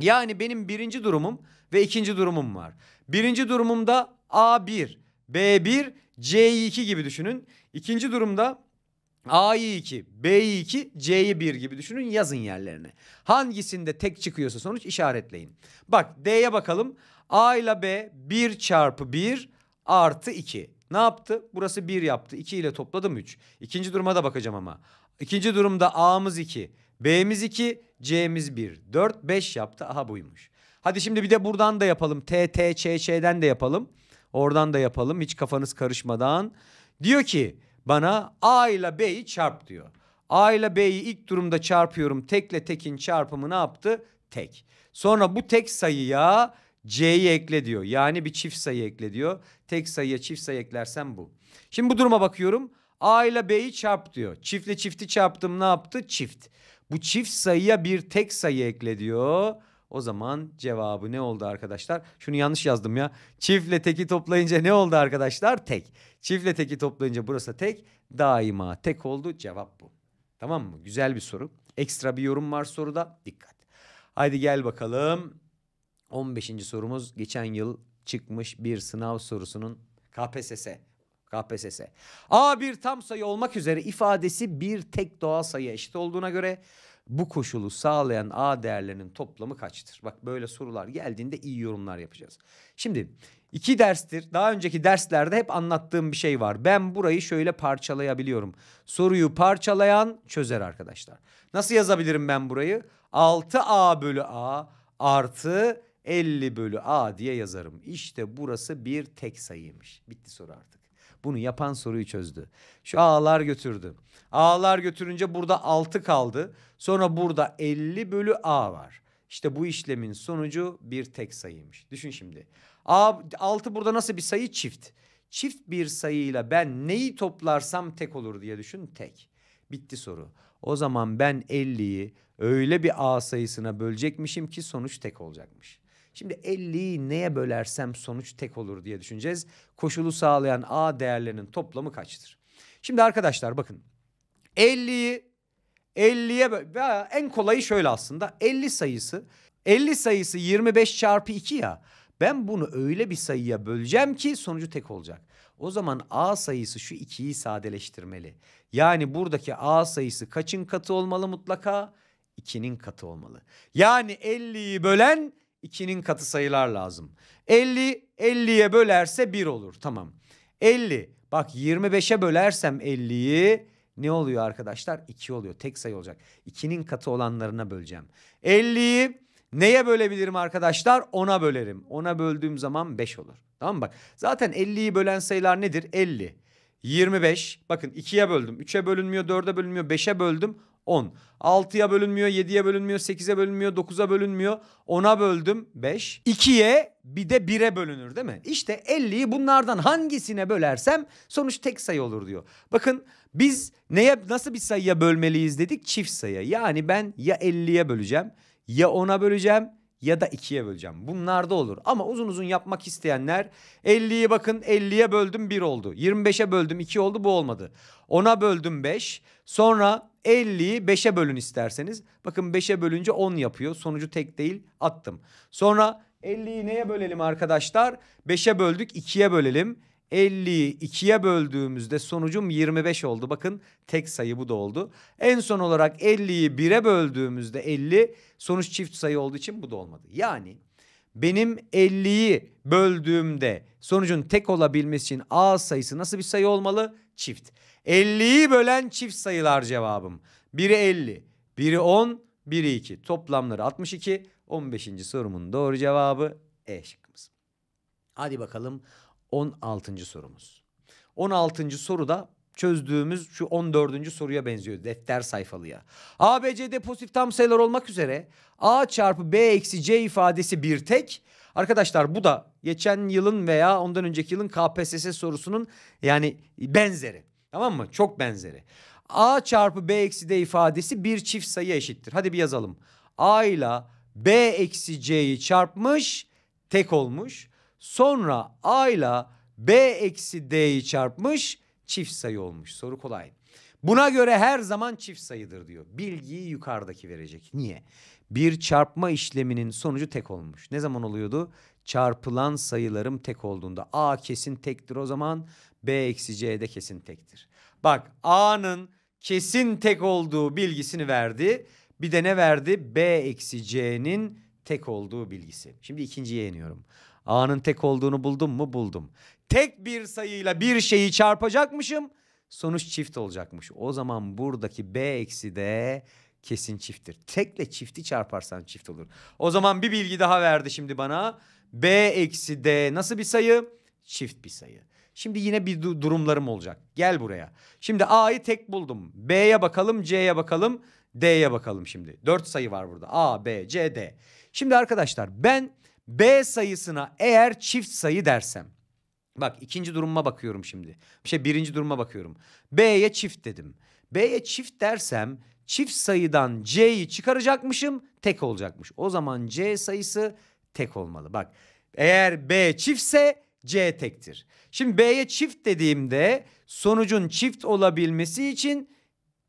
[SPEAKER 1] Yani benim birinci durumum ve ikinci durumum var. Birinci durumumda A1, B1, C2 gibi düşünün. İkinci durumda A'yı 2, B'yi 2, C'yi 1 gibi düşünün yazın yerlerine. Hangisinde tek çıkıyorsa sonuç işaretleyin. Bak D'ye bakalım. A ile B 1 çarpı 1 artı 2. Ne yaptı? Burası 1 yaptı. 2 ile topladım 3. İkinci duruma da bakacağım ama. İkinci durumda A'mız 2, B'miz 2, C'miz 1. 4, 5 yaptı. Aha buymuş. Hadi şimdi bir de buradan da yapalım. T, T, Ç, Ç'den de yapalım. Oradan da yapalım. Hiç kafanız karışmadan. Diyor ki bana A ile B'yi çarp diyor. A ile B'yi ilk durumda çarpıyorum. Tekle tekin çarpımı ne yaptı? Tek. Sonra bu tek sayıya C'yi ekle diyor. Yani bir çift sayı ekle diyor. Tek sayıya çift sayı eklersem bu. Şimdi bu duruma bakıyorum. A ile B'yi çarp diyor. Çiftle çifti çarptım ne yaptı? Çift. Bu çift sayıya bir tek sayı ekle diyor. O zaman cevabı ne oldu arkadaşlar? Şunu yanlış yazdım ya. Çiftle teki toplayınca ne oldu arkadaşlar? Tek. Çiftle teki toplayınca burası tek. Daima tek oldu. Cevap bu. Tamam mı? Güzel bir soru. Ekstra bir yorum var soruda. Dikkat. Haydi gel bakalım. 15. sorumuz geçen yıl çıkmış bir sınav sorusunun KPSS. KPSS. A bir tam sayı olmak üzere ifadesi bir tek doğal sayı eşit olduğuna göre bu koşulu sağlayan A değerlerinin toplamı kaçtır? Bak böyle sorular geldiğinde iyi yorumlar yapacağız. Şimdi iki derstir. Daha önceki derslerde hep anlattığım bir şey var. Ben burayı şöyle parçalayabiliyorum. Soruyu parçalayan çözer arkadaşlar. Nasıl yazabilirim ben burayı? 6A bölü A artı 50 bölü A diye yazarım. İşte burası bir tek sayıymış. Bitti soru artık. Bunu yapan soruyu çözdü. Şu A'lar götürdü. A'lar götürünce burada 6 kaldı. Sonra burada 50 bölü A var. İşte bu işlemin sonucu bir tek sayıymış. Düşün şimdi. A, 6 burada nasıl bir sayı? Çift. Çift bir sayıyla ben neyi toplarsam tek olur diye düşün. Tek. Bitti soru. O zaman ben 50'yi öyle bir A sayısına bölecekmişim ki sonuç tek olacakmış. Şimdi 50'yi neye bölersem sonuç tek olur diye düşüneceğiz. Koşulu sağlayan A değerlerinin toplamı kaçtır? Şimdi arkadaşlar bakın 50'yi 50'ye veya en kolayı şöyle aslında 50 sayısı 50 sayısı 25 çarpı 2 ya ben bunu öyle bir sayıya böleceğim ki sonucu tek olacak. O zaman A sayısı şu 2'yi sadeleştirmeli. Yani buradaki A sayısı kaçın katı olmalı mutlaka? 2'nin katı olmalı. Yani 50'yi bölen 2'nin katı sayılar lazım. 50 50'ye bölerse 1 olur. Tamam. 50 bak 25'e bölersem 50'yi ne oluyor arkadaşlar? 2 oluyor. Tek sayı olacak. 2'nin katı olanlarına böleceğim. 50'yi neye bölebilirim arkadaşlar? 10'a bölerim. 10'a böldüğüm zaman 5 olur. Tamam Bak zaten 50'yi bölen sayılar nedir? 50. 25. Bakın 2'ye böldüm. 3'e bölünmüyor, 4'e bölünmüyor, 5'e böldüm. 10. 6'ya bölünmüyor, 7'ye bölünmüyor, 8'e bölünmüyor, 9'a bölünmüyor. 10'a böldüm 5. 2'ye bir de 1'e bölünür değil mi? İşte 50'yi bunlardan hangisine bölersem sonuç tek sayı olur diyor. Bakın biz neye nasıl bir sayıya bölmeliyiz dedik? Çift sayı. Yani ben ya 50'ye böleceğim ya 10'a böleceğim ya da ikiye böleceğim. Bunlar da olur. Ama uzun uzun yapmak isteyenler 50'yi bakın 50'ye böldüm 1 oldu. 25'e böldüm 2 oldu bu olmadı. 10'a böldüm 5. Sonra 50'yi 5'e bölün isterseniz. Bakın 5'e bölünce 10 yapıyor. Sonucu tek değil attım. Sonra 50'yi neye bölelim arkadaşlar? 5'e böldük 2'ye bölelim. 50'yi 2'ye böldüğümüzde sonucum 25 oldu. Bakın tek sayı bu da oldu. En son olarak 50'yi 1'e böldüğümüzde 50 sonuç çift sayı olduğu için bu da olmadı. Yani benim 50'yi böldüğümde sonucun tek olabilmesi için A sayısı nasıl bir sayı olmalı? Çift. 50'yi bölen çift sayılar cevabım. Biri 50, biri 10, biri 2. Toplamları 62. 15. sorumun doğru cevabı E şıkkımız. Hadi bakalım 16. sorumuz. 16. soruda çözdüğümüz şu 14. soruya benziyor defter sayfalıya. ABCD pozitif tam sayılar olmak üzere A çarpı B eksi C ifadesi bir tek. Arkadaşlar bu da geçen yılın veya ondan önceki yılın KPSS sorusunun yani benzeri. Tamam mı? Çok benzeri. A çarpı B eksi D ifadesi bir çift sayı eşittir. Hadi bir yazalım. A ile B eksi C'yi çarpmış tek olmuş. Sonra A ile B eksi D'yi çarpmış çift sayı olmuş. Soru kolay. Buna göre her zaman çift sayıdır diyor. Bilgiyi yukarıdaki verecek. Niye? Bir çarpma işleminin sonucu tek olmuş. Ne zaman oluyordu? Çarpılan sayılarım tek olduğunda. A kesin tektir o zaman. B eksi C de kesin tektir. Bak A'nın kesin tek olduğu bilgisini verdi. Bir de ne verdi? B eksi C'nin tek olduğu bilgisi. Şimdi ikinciye iniyorum. A'nın tek olduğunu buldum mu? Buldum. Tek bir sayıyla bir şeyi çarpacakmışım. Sonuç çift olacakmış. O zaman buradaki B eksi de kesin çifttir. Tekle çifti çarparsan çift olur. O zaman bir bilgi daha verdi şimdi bana. B eksi D nasıl bir sayı? Çift bir sayı. Şimdi yine bir du durumlarım olacak. Gel buraya. Şimdi A'yı tek buldum. B'ye bakalım, C'ye bakalım, D'ye bakalım şimdi. Dört sayı var burada. A, B, C, D. Şimdi arkadaşlar ben B sayısına eğer çift sayı dersem. Bak ikinci duruma bakıyorum şimdi. şey birinci duruma bakıyorum. B'ye çift dedim. B'ye çift dersem çift sayıdan C'yi çıkaracakmışım tek olacakmış. O zaman C sayısı tek olmalı. Bak eğer B çiftse C tektir. Şimdi B'ye çift dediğimde sonucun çift olabilmesi için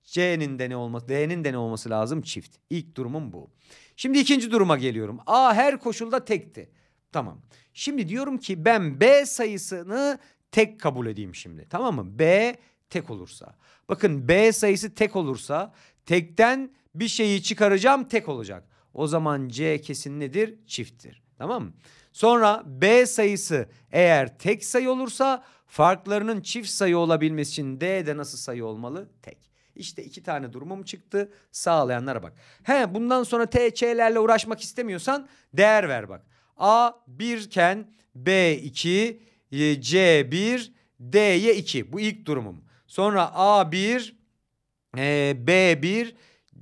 [SPEAKER 1] C'nin de ne olması, D'nin de ne olması lazım? Çift. İlk durumum bu. Şimdi ikinci duruma geliyorum. A her koşulda tekti. Tamam. Şimdi diyorum ki ben B sayısını tek kabul edeyim şimdi. Tamam mı? B tek olursa. Bakın B sayısı tek olursa tekten bir şeyi çıkaracağım tek olacak. O zaman C kesin nedir? Çifttir. Tamam mı? Sonra B sayısı eğer tek sayı olursa farklarının çift sayı olabilmesi için D de nasıl sayı olmalı? Tek. İşte iki tane durumum çıktı. Sağlayanlara bak. He bundan sonra TC'lerle uğraşmak istemiyorsan değer ver bak. A 1 iken B 2, e, C 1, D'ye 2. Bu ilk durumum. Sonra A 1, e, B 1,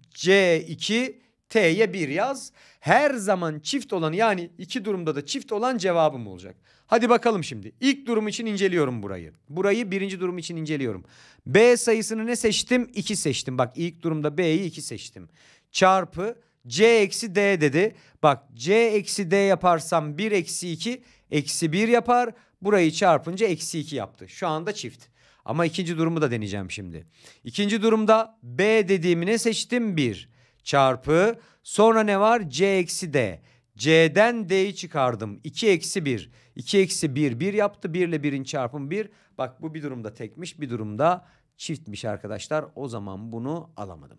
[SPEAKER 1] C 2, T'ye 1 yaz. Her zaman çift olan yani iki durumda da çift olan cevabım olacak. Hadi bakalım şimdi. İlk durum için inceliyorum burayı. Burayı birinci durum için inceliyorum. B sayısını ne seçtim? 2 seçtim. Bak ilk durumda B'yi 2 seçtim. Çarpı C eksi D dedi. Bak C eksi D yaparsam 1 eksi 2 eksi 1 yapar. Burayı çarpınca eksi 2 yaptı. Şu anda çift. Ama ikinci durumu da deneyeceğim şimdi. İkinci durumda B dediğimi ne seçtim? 1 çarpı sonra ne var? C eksi D. C'den D'yi çıkardım. 2 eksi 1 2 eksi 1 1 yaptı. 1 ile 1'in çarpımı 1. Bak bu bir durumda tekmiş bir durumda çiftmiş arkadaşlar. O zaman bunu alamadım.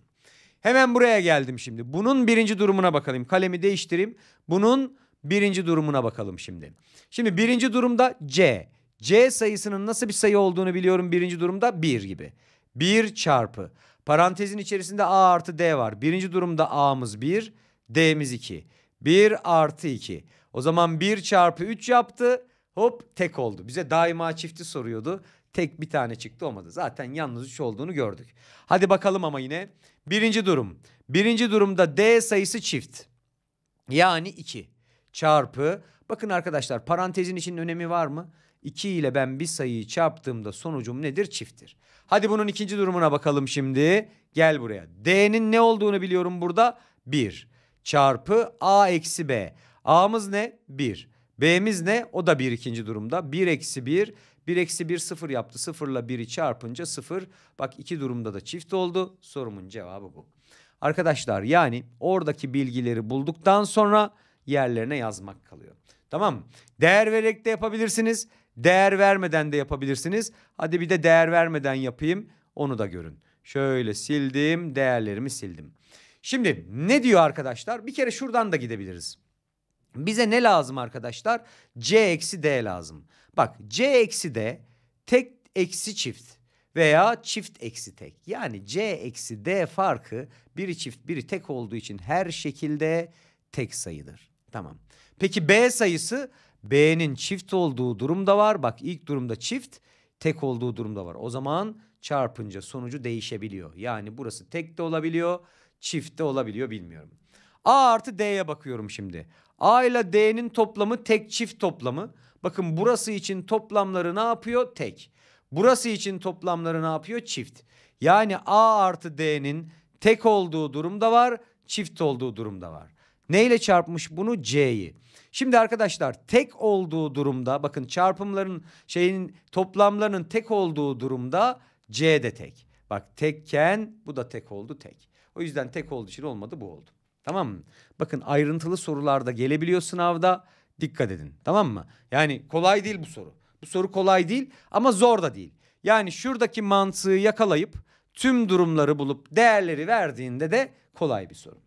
[SPEAKER 1] Hemen buraya geldim şimdi. Bunun birinci durumuna bakalım. Kalemi değiştireyim. Bunun birinci durumuna bakalım şimdi. Şimdi birinci durumda C. C sayısının nasıl bir sayı olduğunu biliyorum birinci durumda 1 gibi. 1 çarpı. Parantezin içerisinde A artı D var. Birinci durumda A'mız 1, D'miz 2. 1 artı 2. O zaman 1 çarpı 3 yaptı. Hop tek oldu. Bize daima çifti soruyordu. Tek bir tane çıktı olmadı. Zaten yalnız 3 olduğunu gördük. Hadi bakalım ama yine. Birinci durum. Birinci durumda D sayısı çift. Yani 2 çarpı. Bakın arkadaşlar parantezin için önemi var mı? 2 ile ben bir sayıyı çarptığımda sonucum nedir? Çifttir. Hadi bunun ikinci durumuna bakalım şimdi. Gel buraya. D'nin ne olduğunu biliyorum burada. 1 çarpı A eksi B. A'mız ne? 1. B'miz ne? O da 1 ikinci durumda. 1 eksi 1. 1 eksi 1 0 yaptı. 0 ile 1'i çarpınca 0. Bak iki durumda da çift oldu. Sorumun cevabı bu. Arkadaşlar yani oradaki bilgileri bulduktan sonra yerlerine yazmak kalıyor. Tamam mı? Değer vererek de yapabilirsiniz. Değer vermeden de yapabilirsiniz. Hadi bir de değer vermeden yapayım. Onu da görün. Şöyle sildim. Değerlerimi sildim. Şimdi ne diyor arkadaşlar? Bir kere şuradan da gidebiliriz. Bize ne lazım arkadaşlar? C eksi D lazım. Bak C eksi D tek eksi çift veya çift eksi tek. Yani C eksi D farkı biri çift biri tek olduğu için her şekilde tek sayıdır. Tamam. Peki B sayısı B'nin çift olduğu durumda var. Bak ilk durumda çift tek olduğu durumda var. O zaman çarpınca sonucu değişebiliyor. Yani burası tek de olabiliyor çift de olabiliyor bilmiyorum. A artı D'ye bakıyorum şimdi. A ile D'nin toplamı tek çift toplamı. Bakın burası için toplamları ne yapıyor? Tek. Burası için toplamları ne yapıyor? Çift. Yani A artı D'nin tek olduğu durumda var, çift olduğu durumda var. Neyle çarpmış bunu? C'yi. Şimdi arkadaşlar tek olduğu durumda bakın çarpımların şeyin toplamlarının tek olduğu durumda C de tek. Bak tekken bu da tek oldu tek. O yüzden tek olduğu için olmadı bu oldu. Tamam mı? Bakın ayrıntılı sorularda gelebiliyor sınavda. Dikkat edin. Tamam mı? Yani kolay değil bu soru. Bu soru kolay değil ama zor da değil. Yani şuradaki mantığı yakalayıp tüm durumları bulup değerleri verdiğinde de kolay bir soru.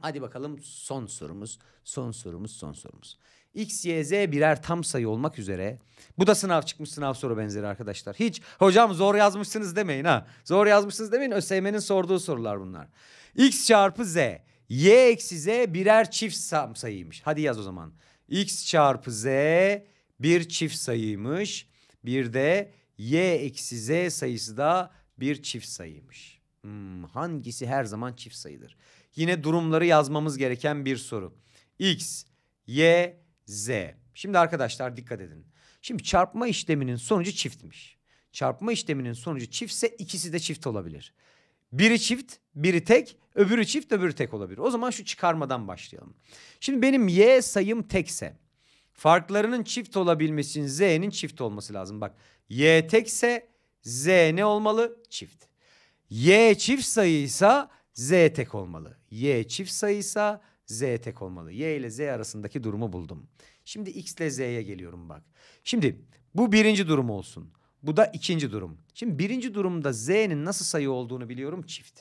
[SPEAKER 1] Hadi bakalım son sorumuz, son sorumuz, son sorumuz. X, Y, Z birer tam sayı olmak üzere. Bu da sınav çıkmış sınav soru benzeri arkadaşlar. Hiç hocam zor yazmışsınız demeyin ha. Zor yazmışsınız demeyin. ÖSYM'nin sorduğu sorular bunlar. X çarpı Z y eksi z birer çift sayıymış. Hadi yaz o zaman. x çarpı z bir çift sayıymış. Bir de y eksi z sayısı da bir çift sayıymış. Hmm, hangisi her zaman çift sayıdır? Yine durumları yazmamız gereken bir soru. x, y, z. Şimdi arkadaşlar dikkat edin. Şimdi çarpma işleminin sonucu çiftmiş. Çarpma işleminin sonucu çiftse ikisi de çift olabilir. Biri çift, biri tek, öbürü çift, öbürü tek olabilir. O zaman şu çıkarmadan başlayalım. Şimdi benim y sayım tekse farklarının çift olabilmesi için z'nin çift olması lazım. Bak y tekse z ne olmalı? Çift. y çift sayıysa z tek olmalı. y çift sayıysa z tek olmalı. y ile z arasındaki durumu buldum. Şimdi x ile z'ye geliyorum bak. Şimdi bu birinci durum olsun. Bu da ikinci durum. Şimdi birinci durumda Z'nin nasıl sayı olduğunu biliyorum çift.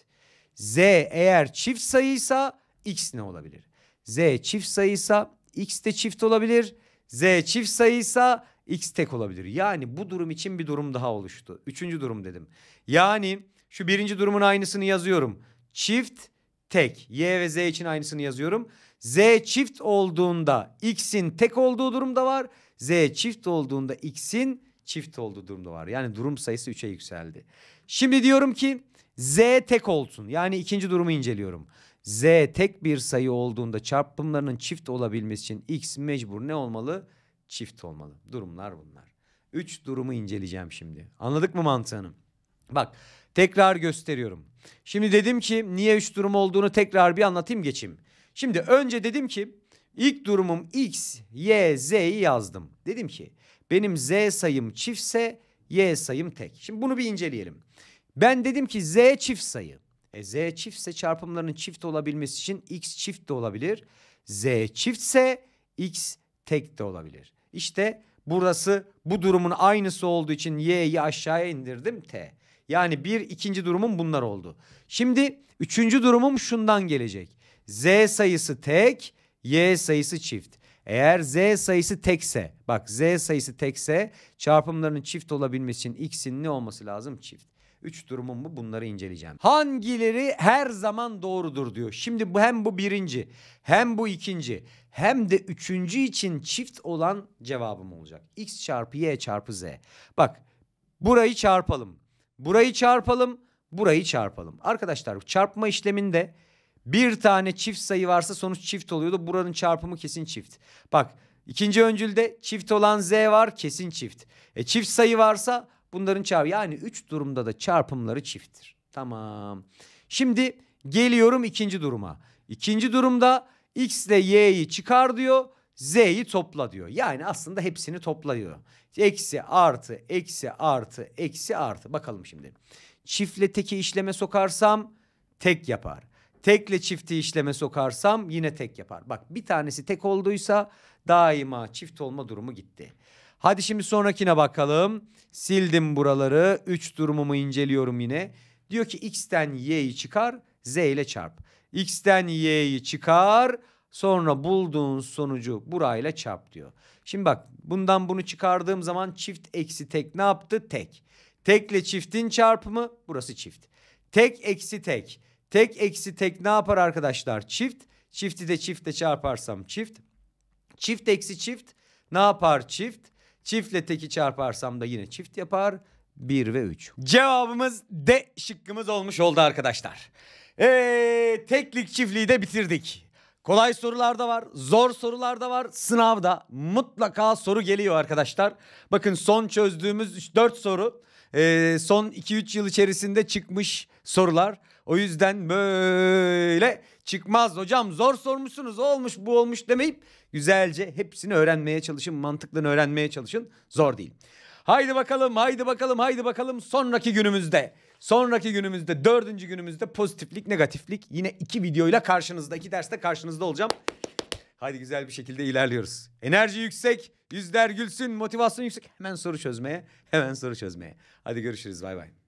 [SPEAKER 1] Z eğer çift sayıysa X ne olabilir? Z çift sayıysa X de çift olabilir. Z çift sayıysa X tek olabilir. Yani bu durum için bir durum daha oluştu. Üçüncü durum dedim. Yani şu birinci durumun aynısını yazıyorum. Çift tek. Y ve Z için aynısını yazıyorum. Z çift olduğunda X'in tek olduğu durumda var. Z çift olduğunda X'in çift olduğu durumda var. Yani durum sayısı 3'e yükseldi. Şimdi diyorum ki Z tek olsun. Yani ikinci durumu inceliyorum. Z tek bir sayı olduğunda çarpımlarının çift olabilmesi için X mecbur ne olmalı? Çift olmalı. Durumlar bunlar. Üç durumu inceleyeceğim şimdi. Anladık mı mantığını? Bak tekrar gösteriyorum. Şimdi dedim ki niye üç durum olduğunu tekrar bir anlatayım geçeyim. Şimdi önce dedim ki ilk durumum X, Y, Z'yi yazdım. Dedim ki benim z sayım çiftse y sayım tek. Şimdi bunu bir inceleyelim. Ben dedim ki z çift sayı. E z çiftse çarpımlarının çift olabilmesi için x çift de olabilir. z çiftse x tek de olabilir. İşte burası bu durumun aynısı olduğu için y'yi aşağıya indirdim t. Yani bir ikinci durumum bunlar oldu. Şimdi üçüncü durumum şundan gelecek. Z sayısı tek, Y sayısı çift. Eğer z sayısı tekse bak z sayısı tekse çarpımların çift olabilmesi için x'in ne olması lazım? Çift. Üç durumum bu bunları inceleyeceğim. Hangileri her zaman doğrudur diyor. Şimdi bu hem bu birinci hem bu ikinci hem de üçüncü için çift olan cevabım olacak. X çarpı Y çarpı Z. Bak burayı çarpalım. Burayı çarpalım. Burayı çarpalım. Arkadaşlar çarpma işleminde bir tane çift sayı varsa sonuç çift oluyordu. Buranın çarpımı kesin çift. Bak ikinci öncülde çift olan z var kesin çift. E çift sayı varsa bunların çarpı. Yani üç durumda da çarpımları çifttir. Tamam. Şimdi geliyorum ikinci duruma. İkinci durumda x ile y'yi çıkar diyor. Z'yi topla diyor. Yani aslında hepsini topla diyor. Eksi artı eksi artı eksi artı. Bakalım şimdi. Çiftle teki işleme sokarsam tek yapar. Tekle çifti işleme sokarsam yine tek yapar. Bak bir tanesi tek olduysa daima çift olma durumu gitti. Hadi şimdi sonrakine bakalım. Sildim buraları. 3 durumumu inceliyorum yine. Diyor ki x'ten y'yi çıkar z ile çarp. x'ten y'yi çıkar sonra bulduğun sonucu burayla çarp diyor. Şimdi bak bundan bunu çıkardığım zaman çift eksi tek ne yaptı? Tek. Tekle çiftin çarpımı burası çift. Tek eksi tek. Tek eksi tek ne yapar arkadaşlar? Çift. Çifti de çiftle çarparsam çift. Çift eksi çift ne yapar çift? Çiftle teki çarparsam da yine çift yapar. 1 ve 3. Cevabımız D şıkkımız olmuş oldu arkadaşlar. Ee, teklik çiftliği de bitirdik. Kolay sorular da var, zor sorular da var. Sınavda mutlaka soru geliyor arkadaşlar. Bakın son çözdüğümüz 4 soru. Ee, son 2-3 yıl içerisinde çıkmış sorular. O yüzden böyle çıkmaz hocam zor sormuşsunuz olmuş bu olmuş demeyip güzelce hepsini öğrenmeye çalışın mantıklarını öğrenmeye çalışın zor değil. Haydi bakalım haydi bakalım haydi bakalım sonraki günümüzde. Sonraki günümüzde dördüncü günümüzde pozitiflik negatiflik yine iki videoyla karşınızda iki derste karşınızda olacağım. Haydi güzel bir şekilde ilerliyoruz. Enerji yüksek, yüzler gülsün, motivasyon yüksek. Hemen soru çözmeye, hemen soru çözmeye. Hadi görüşürüz bay bay.